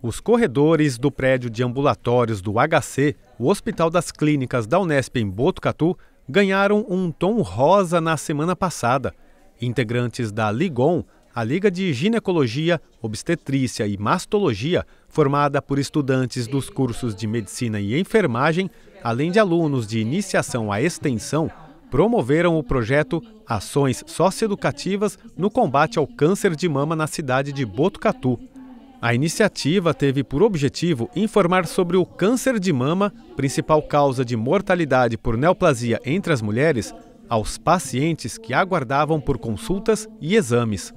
Os corredores do prédio de ambulatórios do HC, o Hospital das Clínicas da Unesp em Botucatu, ganharam um tom rosa na semana passada. Integrantes da Ligon, a Liga de Ginecologia, Obstetrícia e Mastologia, formada por estudantes dos cursos de Medicina e Enfermagem, além de alunos de iniciação à extensão, promoveram o projeto Ações Socioeducativas no Combate ao Câncer de Mama na cidade de Botucatu. A iniciativa teve por objetivo informar sobre o câncer de mama, principal causa de mortalidade por neoplasia entre as mulheres, aos pacientes que aguardavam por consultas e exames.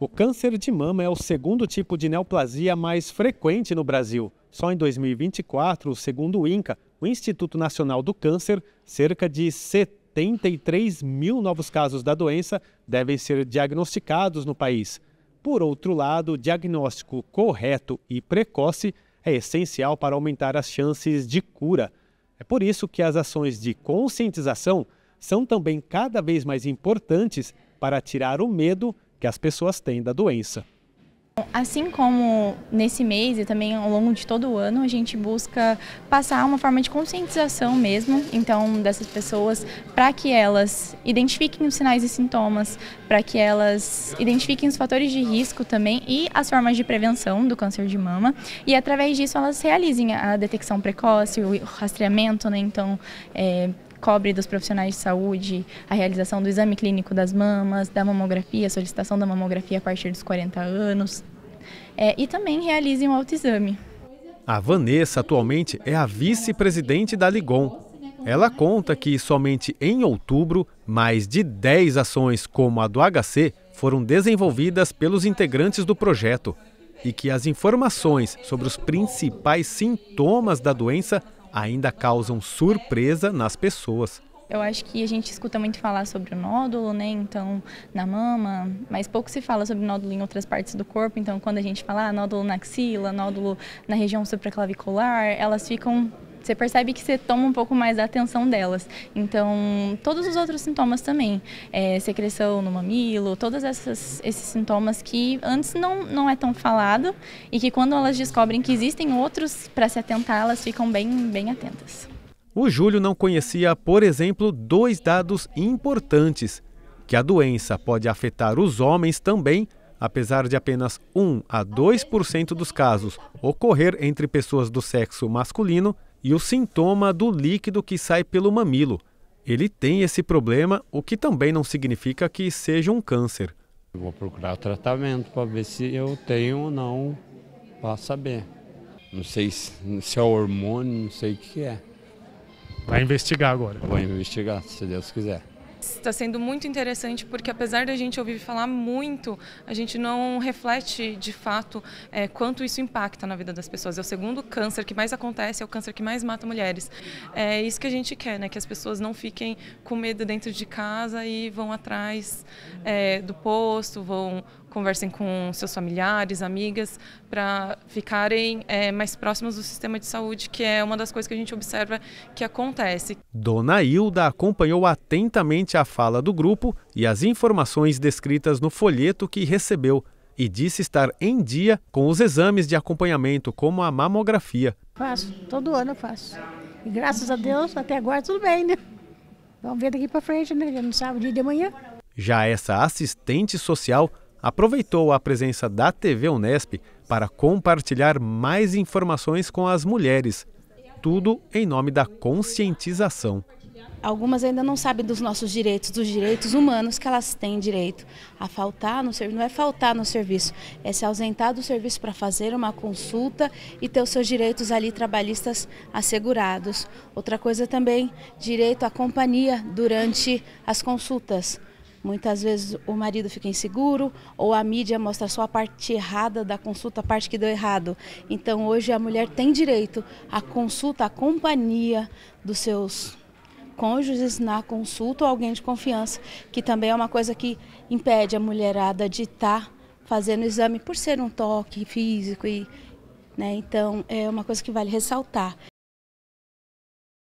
O câncer de mama é o segundo tipo de neoplasia mais frequente no Brasil. Só em 2024, segundo o INCA, o Instituto Nacional do Câncer, cerca de 73 mil novos casos da doença devem ser diagnosticados no país. Por outro lado, diagnóstico correto e precoce é essencial para aumentar as chances de cura. É por isso que as ações de conscientização são também cada vez mais importantes para tirar o medo que as pessoas têm da doença. Assim como nesse mês e também ao longo de todo o ano, a gente busca passar uma forma de conscientização mesmo, então, dessas pessoas, para que elas identifiquem os sinais e sintomas, para que elas identifiquem os fatores de risco também e as formas de prevenção do câncer de mama, e através disso elas realizem a detecção precoce, o rastreamento, né? Então, é, cobre dos profissionais de saúde a realização do exame clínico das mamas, da mamografia, solicitação da mamografia a partir dos 40 anos, é, e também realizem um autoexame. A Vanessa atualmente é a vice-presidente da Ligon. Ela conta que somente em outubro, mais de 10 ações como a do HC foram desenvolvidas pelos integrantes do projeto e que as informações sobre os principais sintomas da doença ainda causam surpresa nas pessoas. Eu acho que a gente escuta muito falar sobre o nódulo, né? Então, na mama, mas pouco se fala sobre nódulo em outras partes do corpo. Então, quando a gente fala ah, nódulo na axila, nódulo na região supraclavicular, elas ficam você percebe que você toma um pouco mais da atenção delas. Então, todos os outros sintomas também, é, secreção no mamilo, todos esses sintomas que antes não, não é tão falado e que quando elas descobrem que existem outros para se atentar, elas ficam bem, bem atentas. O Júlio não conhecia, por exemplo, dois dados importantes: que a doença pode afetar os homens também, apesar de apenas 1 a 2% dos casos ocorrer entre pessoas do sexo masculino e o sintoma do líquido que sai pelo mamilo. Ele tem esse problema, o que também não significa que seja um câncer. Vou procurar tratamento para ver se eu tenho ou não, para saber. Não sei se, é hormônio, não sei o que é. Vai investigar agora. Vou investigar, se Deus quiser está sendo muito interessante porque apesar da gente ouvir falar muito, a gente não reflete de fato é, quanto isso impacta na vida das pessoas. É o segundo câncer que mais acontece, é o câncer que mais mata mulheres. É isso que a gente quer, né? Que as pessoas não fiquem com medo dentro de casa e vão atrás é, do posto, vão conversem com seus familiares, amigas, para ficarem é, mais próximos do sistema de saúde, que é uma das coisas que a gente observa que acontece. Dona Hilda acompanhou atentamente a fala do grupo e as informações descritas no folheto que recebeu e disse estar em dia com os exames de acompanhamento, como a mamografia. Faço, todo ano eu faço. E graças a Deus, até agora tudo bem, né? Vamos ver daqui para frente, né? Já não sabe o dia de amanhã. Já essa assistente social aproveitou a presença da TV Unesp para compartilhar mais informações com as mulheres, tudo em nome da conscientização. Algumas ainda não sabem dos nossos direitos, dos direitos humanos que elas têm direito a faltar no serviço. Não é faltar no serviço, é se ausentar do serviço para fazer uma consulta e ter os seus direitos ali trabalhistas assegurados. Outra coisa também, direito à companhia durante as consultas. Muitas vezes o marido fica inseguro ou a mídia mostra só a parte errada da consulta, a parte que deu errado. Então hoje a mulher tem direito à consulta, à companhia dos seus cônjuges na consulta ou alguém de confiança, que também é uma coisa que impede a mulherada de estar tá fazendo exame por ser um toque físico e né? Então é uma coisa que vale ressaltar.